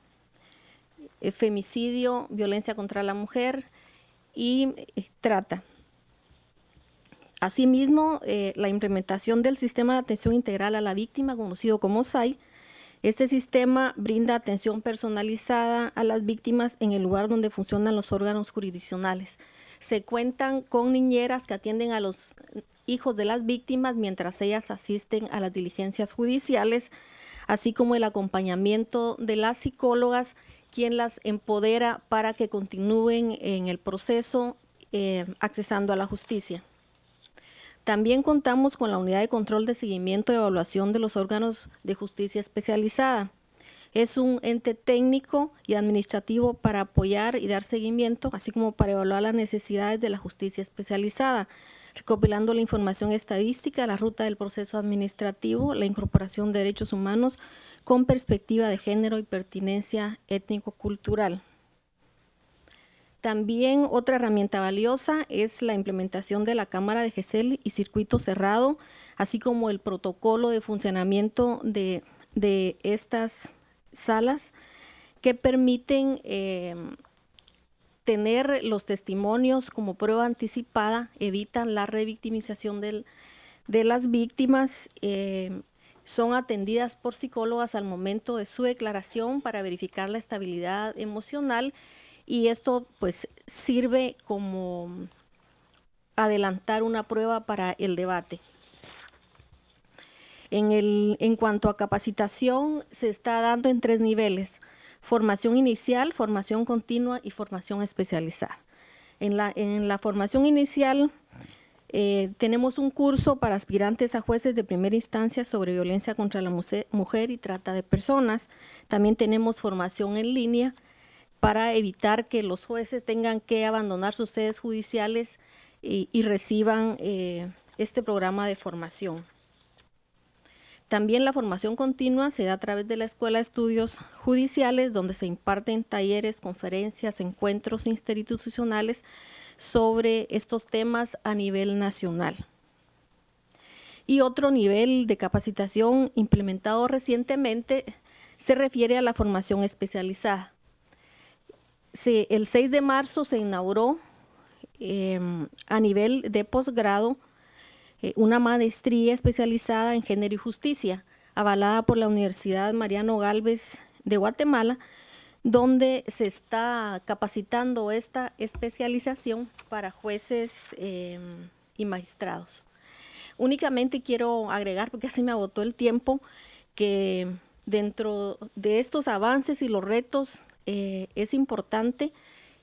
eh, femicidio, violencia contra la mujer y eh, trata. Asimismo, eh, la implementación del sistema de atención integral a la víctima, conocido como SAI, este sistema brinda atención personalizada a las víctimas en el lugar donde funcionan los órganos jurisdiccionales. Se cuentan con niñeras que atienden a los hijos de las víctimas mientras ellas asisten a las diligencias judiciales, así como el acompañamiento de las psicólogas, quien las empodera para que continúen en el proceso eh, accesando a la justicia. También contamos con la unidad de control de seguimiento y evaluación de los órganos de justicia especializada. Es un ente técnico y administrativo para apoyar y dar seguimiento, así como para evaluar las necesidades de la justicia especializada, recopilando la información estadística, la ruta del proceso administrativo, la incorporación de derechos humanos con perspectiva de género y pertinencia étnico-cultural. También otra herramienta valiosa es la implementación de la cámara de GESEL y circuito cerrado, así como el protocolo de funcionamiento de, estas salas que permiten em, tener los testimonios como prueba anticipada, evitan la revictimización de las víctimas, em, son atendidas por psicólogas al momento de su declaración para verificar la estabilidad emocional y esto pues sirve como adelantar una prueba para el debate. En, cuanto a capacitación, se está dando en tres niveles, formación inicial, formación continua y formación especializada. En la, formación inicial eh, tenemos un curso para aspirantes a jueces de primera instancia sobre violencia contra la mujer y trata de personas. También tenemos formación en línea para evitar que los jueces tengan que abandonar sus sedes judiciales y, reciban eh, este programa de formación. También la formación continua se da a través de la Escuela de Estudios Judiciales, donde se imparten talleres, conferencias, encuentros institucionales sobre estos temas a nivel nacional. Y otro nivel de capacitación implementado recientemente se refiere a la formación especializada, el 6 de marzo se inauguró em, a nivel de posgrado eh, una maestría especializada en género y justicia, avalada por la Universidad Mariano Galvez de Guatemala, donde se está capacitando esta especialización para jueces em, y magistrados. Únicamente quiero agregar, porque así me agotó el tiempo, que dentro de estos avances y los retos eh, es importante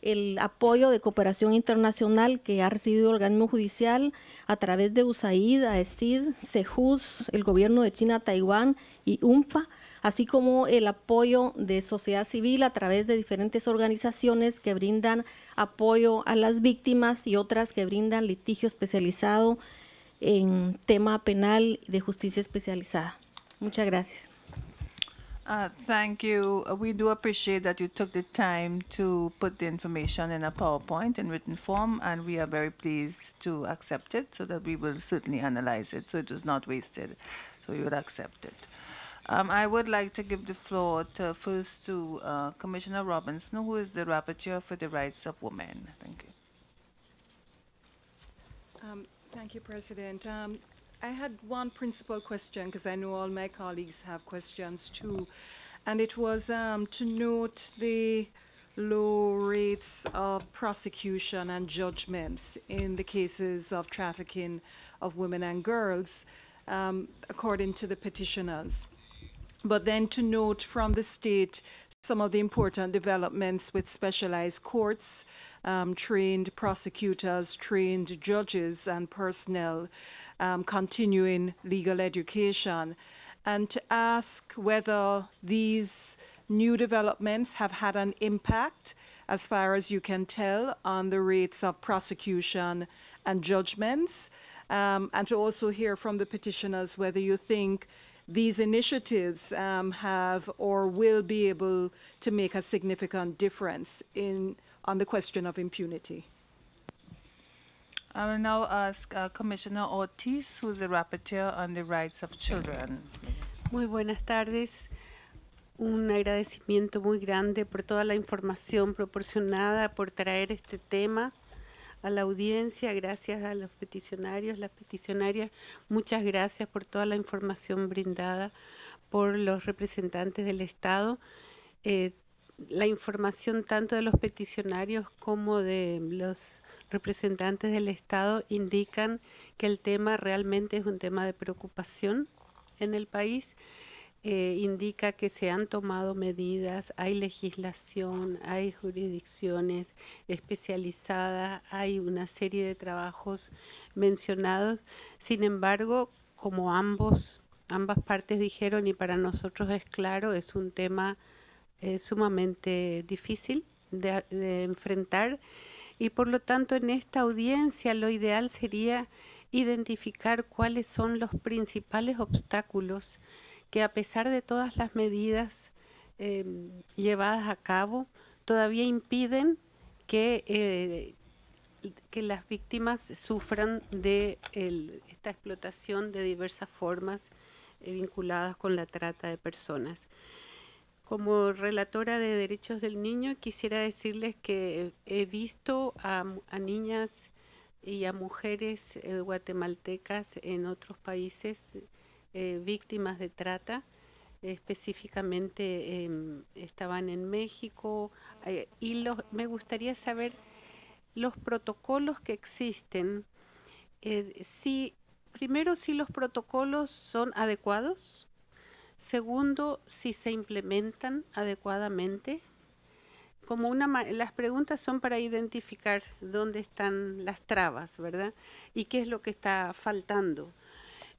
el apoyo de cooperación internacional que ha recibido el organismo judicial a través de USAID, AESID, CEJUS, el gobierno de China, Taiwán y UNPA, así como el apoyo de sociedad civil a través de diferentes organizaciones que brindan apoyo a las víctimas y otras que brindan litigio especializado en tema penal de justicia especializada. Muchas gracias. Uh, thank you. Uh, we do appreciate that you took the time to put the information in a PowerPoint in written form, and we are very pleased to accept it so that we will certainly analyze it so it is not wasted. So we would accept it. Um, I would like to give the floor to, first to uh, Commissioner Robinson, who is the Rapporteur for the Rights of Women. Thank you. Um, Thank you, President. Um, I had one principal question because I know all my colleagues have questions too, and it was um, to note the low rates of prosecution and judgments in the cases of trafficking of women and girls, um, according to the petitioners. But then to note from the state some of the important developments with specialized courts um, trained prosecutors, trained judges and personnel, um, continuing legal education, and to ask whether these new developments have had an impact, as far as you can tell, on the rates of prosecution and judgments, um, and to also hear from the petitioners whether you think these initiatives um, have or will be able to make a significant difference in on the question of impunity. I will now ask uh, Commissioner Ortiz, who is the rapporteur on the rights of children. Muy buenas tardes. Un agradecimiento muy grande por toda la información proporcionada, por traer este tema a la audiencia, gracias a los peticionarios, las peticionarias, muchas gracias por toda la información brindada por los representantes del Estado. Eh, la información tanto de los peticionarios como de los representantes del Estado indican que el tema realmente es un tema de preocupación en el país. Eh, indica que se han tomado medidas, hay legislación, hay jurisdicciones especializadas, hay una serie de trabajos mencionados. Sin embargo, como ambos, ambas partes dijeron, y para nosotros es claro, es un tema es sumamente difícil de, enfrentar y por lo tanto en esta audiencia lo ideal sería identificar cuáles son los principales obstáculos que a pesar de todas las medidas eh, llevadas a cabo todavía impiden que, eh, que las víctimas sufran de esta explotación de diversas formas eh, vinculadas con la trata de personas. Como relatora de derechos del niño, quisiera decirles que he visto a, niñas y a mujeres eh, guatemaltecas en otros países eh, víctimas de trata. Específicamente em, estaban en México eh, y me gustaría saber los protocolos que existen. si, primero, si los protocolos son adecuados Segundo, si se implementan adecuadamente. Como una las preguntas son para identificar dónde están las trabas, ¿verdad? Y qué es lo que está faltando.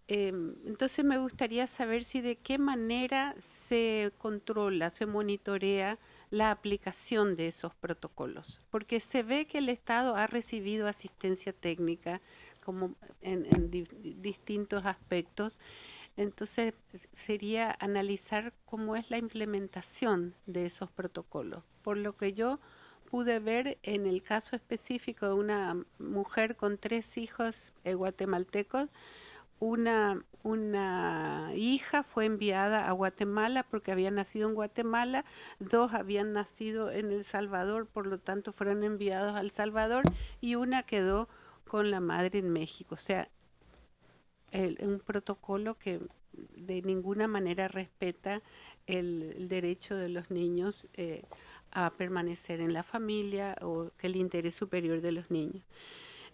Em, entonces me gustaría saber si de qué manera se controla, se monitorea la aplicación de esos protocolos, porque se ve que el Estado ha recibido asistencia técnica como en, distintos aspectos entonces pues, sería analizar cómo es la implementación de esos protocolos. Por lo que yo pude ver en el caso específico de una mujer con tres hijos eh, guatemaltecos, una, una hija fue enviada a Guatemala porque había nacido en Guatemala, dos habían nacido en El Salvador, por lo tanto fueron enviados al Salvador y una quedó con la madre en México. O sea, un protocolo que de ninguna manera respeta el, derecho de los niños eh, a permanecer en la familia o que el interés superior de los niños.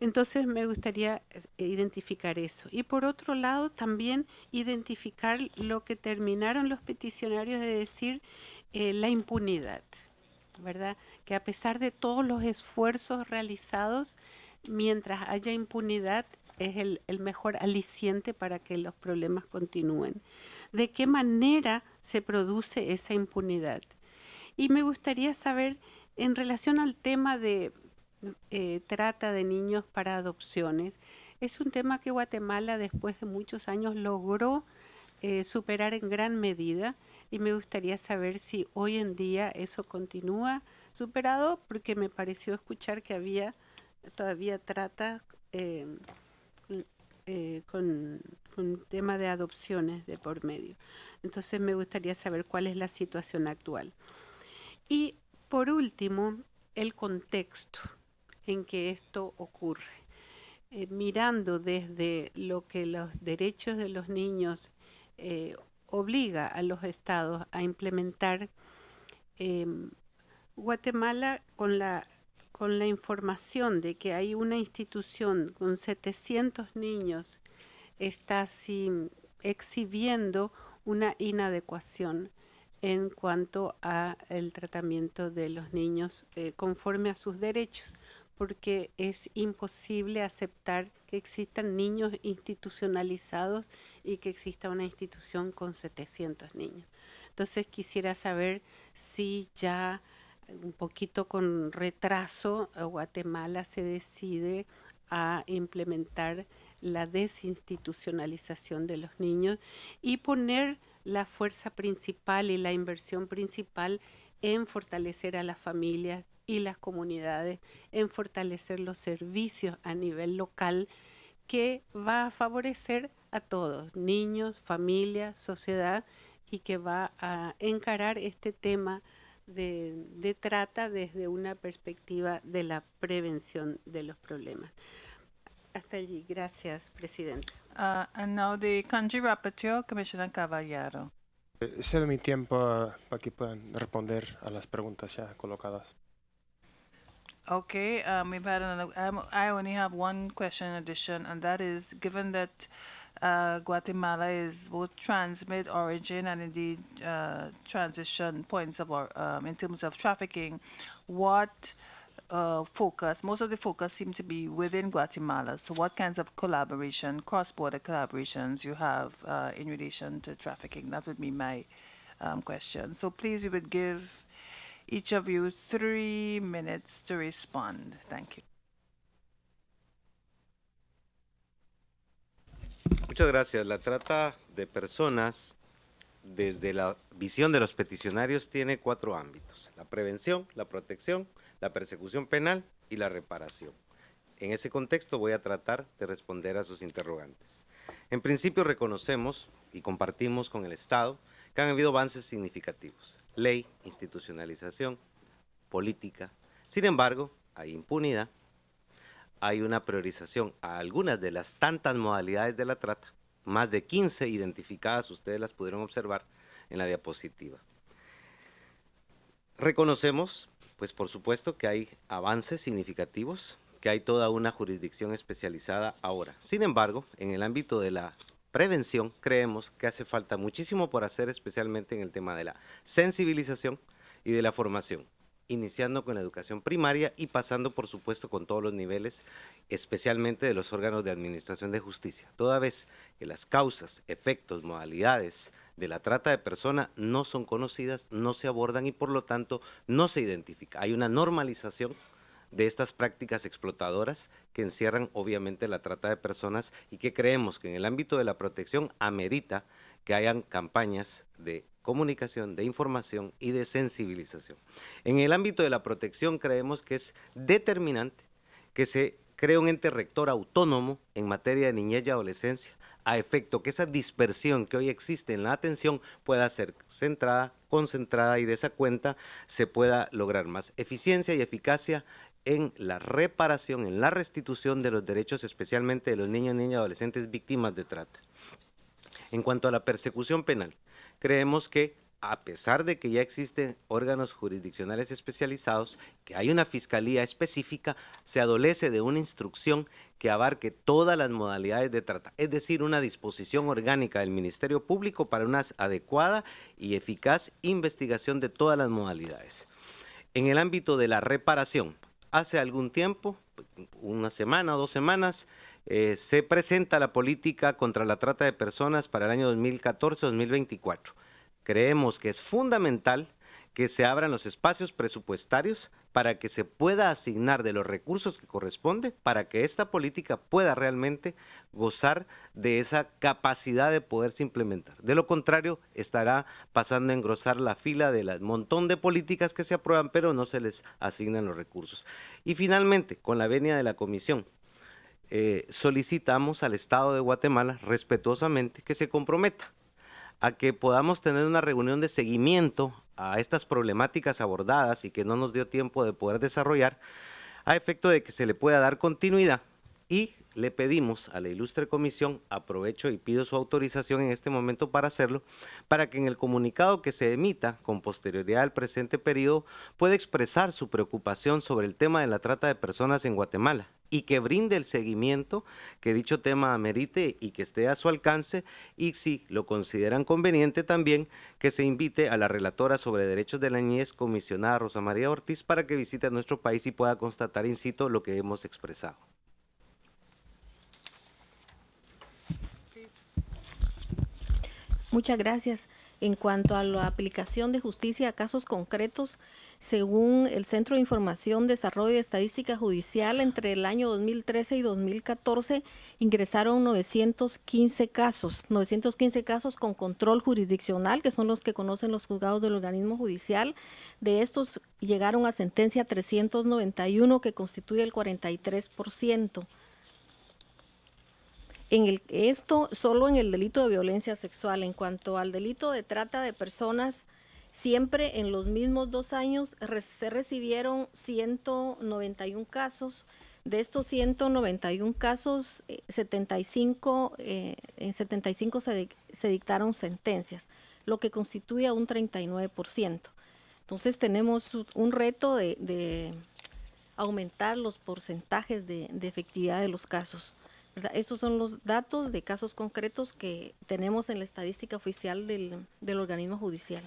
Entonces me gustaría eh, identificar eso. Y por otro lado, también identificar lo que terminaron los peticionarios de decir eh, la impunidad, ¿verdad? Que a pesar de todos los esfuerzos realizados, mientras haya impunidad, es el, mejor aliciente para que los problemas continúen. ¿De qué manera se produce esa impunidad? Y me gustaría saber, en relación al tema de eh, trata de niños para adopciones, es un tema que Guatemala después de muchos años logró eh, superar en gran medida y me gustaría saber si hoy en día eso continúa superado porque me pareció escuchar que había todavía trata eh, eh, con, con tema de adopciones de por medio. Entonces me gustaría saber cuál es la situación actual. Y por último, el contexto en que esto ocurre. Eh, mirando desde lo que los derechos de los niños eh, obliga a los estados a implementar, em, Guatemala con la con la información de que hay una institución con 700 niños está exhibiendo una inadecuación en cuanto a el tratamiento de los niños eh, conforme a sus derechos, porque es imposible aceptar que existan niños institucionalizados y que exista una institución con 700 niños. Entonces quisiera saber si ya un poquito con retraso, eh, Guatemala se decide a implementar la desinstitucionalización de los niños y poner la fuerza principal y la inversión principal en fortalecer a las familias y las comunidades, en fortalecer los servicios a nivel local que va a favorecer a todos, niños, familia, sociedad, y que va a encarar este tema de, de trata desde una perspectiva de la prevención de los problemas. Hasta allí. Gracias, Presidente. Uh, and now the country rapporteur, Commissioner Caballero. Eh, cedo mi tiempo uh, para que puedan responder a las preguntas ya colocadas. Okay, um, we've had an, um, I only have one question in addition, and that is, given that uh, Guatemala is both transmit origin and indeed uh, transition points of our, um, in terms of trafficking. What uh, focus, most of the focus seem to be within Guatemala. So what kinds of collaboration, cross-border collaborations you have uh, in relation to trafficking? That would be my um, question. So please, we would give each of you three minutes to respond. Thank you. Muchas gracias. La trata de personas desde la visión de los peticionarios tiene cuatro ámbitos. La prevención, la protección, la persecución penal y la reparación. En ese contexto voy a tratar de responder a sus interrogantes. En principio reconocemos y compartimos con el Estado que han habido avances significativos. Ley, institucionalización, política. Sin embargo, hay impunidad hay una priorización a algunas de las tantas modalidades de la trata, más de 15 identificadas, ustedes las pudieron observar en la diapositiva. Reconocemos, pues por supuesto, que hay avances significativos, que hay toda una jurisdicción especializada ahora. Sin embargo, en el ámbito de la prevención, creemos que hace falta muchísimo por hacer, especialmente en el tema de la sensibilización y de la formación iniciando con la educación primaria y pasando, por supuesto, con todos los niveles, especialmente de los órganos de administración de justicia, toda vez que las causas, efectos, modalidades de la trata de persona no son conocidas, no se abordan y por lo tanto no se identifica. Hay una normalización de estas prácticas explotadoras que encierran obviamente la trata de personas y que creemos que en el ámbito de la protección amerita que hayan campañas de comunicación, de información y de sensibilización. En el ámbito de la protección creemos que es determinante que se cree un ente rector autónomo en materia de niñez y adolescencia, a efecto que esa dispersión que hoy existe en la atención pueda ser centrada, concentrada y de esa cuenta se pueda lograr más eficiencia y eficacia en la reparación, en la restitución de los derechos, especialmente de los niños, niñas y adolescentes víctimas de trata. En cuanto a la persecución penal, creemos que a pesar de que ya existen órganos jurisdiccionales especializados, que hay una fiscalía específica, se adolece de una instrucción que abarque todas las modalidades de trata, es decir, una disposición orgánica del Ministerio Público para una adecuada y eficaz investigación de todas las modalidades. En el ámbito de la reparación, hace algún tiempo, una semana o dos semanas, eh, se presenta la política contra la trata de personas para el año 2014-2024. Creemos que es fundamental que se abran los espacios presupuestarios para que se pueda asignar de los recursos que corresponde, para que esta política pueda realmente gozar de esa capacidad de poderse implementar. De lo contrario, estará pasando a engrosar la fila de montón de políticas que se aprueban, pero no se les asignan los recursos. Y finalmente, con la venia de la Comisión eh, solicitamos al Estado de Guatemala respetuosamente que se comprometa a que podamos tener una reunión de seguimiento a estas problemáticas abordadas y que no nos dio tiempo de poder desarrollar, a efecto de que se le pueda dar continuidad y le pedimos a la ilustre comisión, aprovecho y pido su autorización en este momento para hacerlo, para que en el comunicado que se emita con posterioridad al presente periodo pueda expresar su preocupación sobre el tema de la trata de personas en Guatemala y que brinde el seguimiento que dicho tema amerite y que esté a su alcance y si lo consideran conveniente también que se invite a la relatora sobre derechos de la niñez, comisionada Rosa María Ortiz, para que visite nuestro país y pueda constatar in situ lo que hemos expresado. Muchas gracias en cuanto a la aplicación de justicia a casos concretos, según el Centro de Información, Desarrollo y Estadística Judicial, entre el año 2013 y 2014 ingresaron 915 casos, 915 casos con control jurisdiccional, que son los que conocen los juzgados del organismo judicial. De estos llegaron a sentencia 391, que constituye el 43% esto solo en el delito de violencia sexual. En cuanto al delito de trata de personas, siempre en los mismos dos años se recibieron 191 casos. De estos 191 casos, 75, eh, eh, en 75 se, dictaron sentencias, lo que constituye un 39%. Entonces tenemos un reto de, aumentar los porcentajes de efectividad de los casos. Estos son los datos de casos concretos que tenemos en la estadística oficial del, organismo judicial.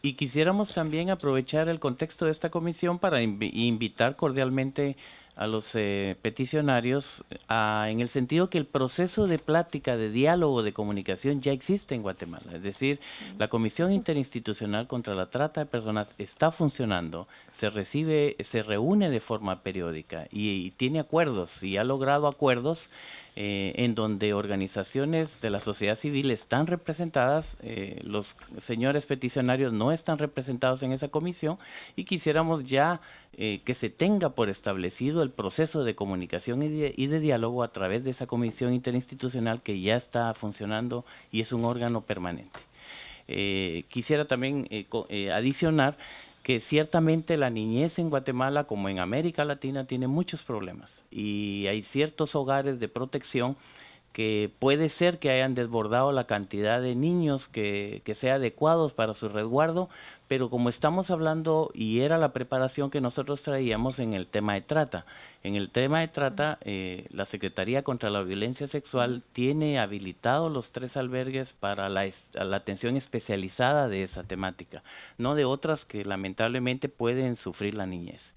Y quisiéramos también aprovechar el contexto de esta comisión para invitar cordialmente a los eh, peticionarios eh, en el sentido que el proceso de plática, de diálogo, de comunicación ya existe en Guatemala. Es decir, la Comisión Interinstitucional contra la Trata de Personas está funcionando, se recibe, se reúne de forma periódica y, y tiene acuerdos y ha logrado acuerdos eh, en donde organizaciones de la sociedad civil están representadas, eh, los señores peticionarios no están representados en esa comisión y quisiéramos ya eh, que se tenga por establecido el proceso de comunicación y de, diálogo a través de esa comisión interinstitucional que ya está funcionando y es un órgano permanente. quisiera también adicionar que ciertamente la niñez en Guatemala, como en América Latina, tiene muchos problemas y hay ciertos hogares de protección que puede ser que hayan desbordado la cantidad de niños que, sea adecuados para su resguardo, pero como estamos hablando, y era la preparación que nosotros traíamos en el tema de trata, en el tema de trata, eh, la Secretaría contra la Violencia Sexual tiene habilitados los tres albergues para la, atención especializada de esa temática, no de otras que lamentablemente pueden sufrir la niñez.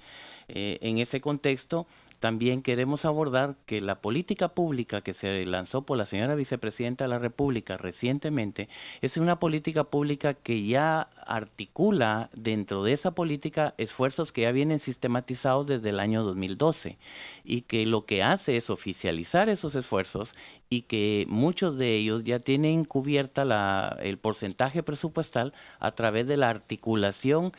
Eh, en ese contexto, también queremos abordar que la política pública que se lanzó por la señora vicepresidenta de la República recientemente es una política pública que ya articula dentro de esa política esfuerzos que ya vienen sistematizados desde el año 2012 y que lo que hace es oficializar esos esfuerzos y que muchos de ellos ya tienen cubierta el porcentaje presupuestal a través de la articulación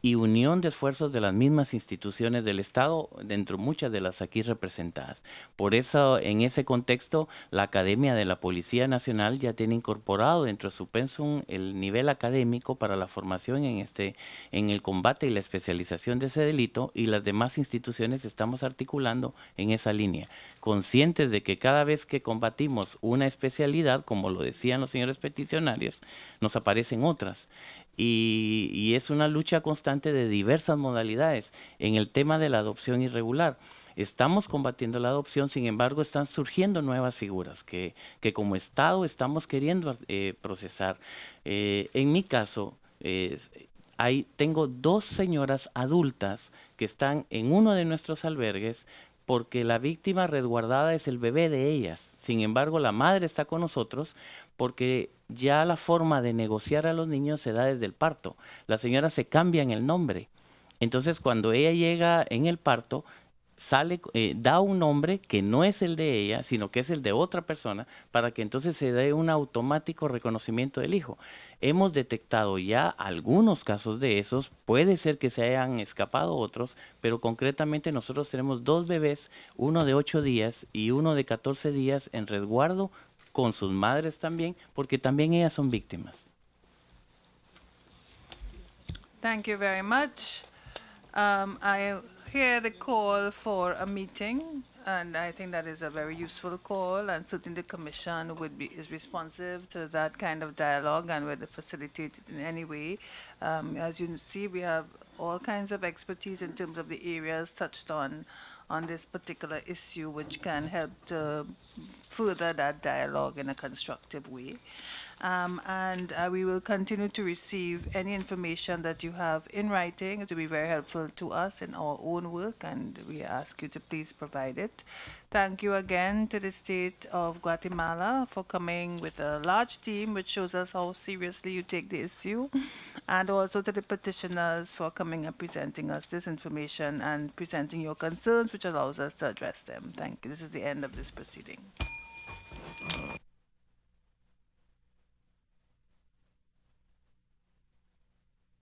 y unión de esfuerzos de las mismas instituciones del Estado, dentro muchas de las aquí representadas. Por eso, en ese contexto, la Academia de la Policía Nacional ya tiene incorporado dentro de su pensum el nivel académico para la formación en, este, en el combate y la especialización de ese delito y las demás instituciones estamos articulando en esa línea conscientes de que cada vez que combatimos una especialidad, como lo decían los señores peticionarios, nos aparecen otras. Y, es una lucha constante de diversas modalidades en el tema de la adopción irregular. Estamos combatiendo la adopción, sin embargo, están surgiendo nuevas figuras que, como Estado estamos queriendo eh, procesar. Eh, en mi caso, tengo dos señoras adultas que están en uno de nuestros albergues porque la víctima resguardada es el bebé de ellas. Sin embargo, la madre está con nosotros porque ya la forma de negociar a los niños se da desde el parto. La señora se cambia en el nombre. Entonces, cuando ella llega en el parto, sale, eh, da un nombre que no es el de ella, sino que es el de otra persona, para que entonces se dé un automático reconocimiento del hijo. Hemos detectado ya algunos casos de esos, puede ser que se hayan escapado otros, pero concretamente nosotros tenemos dos bebés, uno de ocho días y uno de 14 días en resguardo con sus madres también, porque también ellas son víctimas. Thank you very much. Um, hear the call for a meeting, and I think that is a very useful call, and certainly the commission would be is responsive to that kind of dialogue and would facilitate it in any way. Um, as you see, we have all kinds of expertise in terms of the areas touched on on this particular issue, which can help to further that dialogue in a constructive way. Um, and uh, we will continue to receive any information that you have in writing. It will be very helpful to us in our own work, and we ask you to please provide it. Thank you again to the state of Guatemala for coming with a large team, which shows us how seriously you take the issue, and also to the petitioners for coming and presenting us this information and presenting your concerns, which allows us to address them. Thank you. This is the end of this proceeding.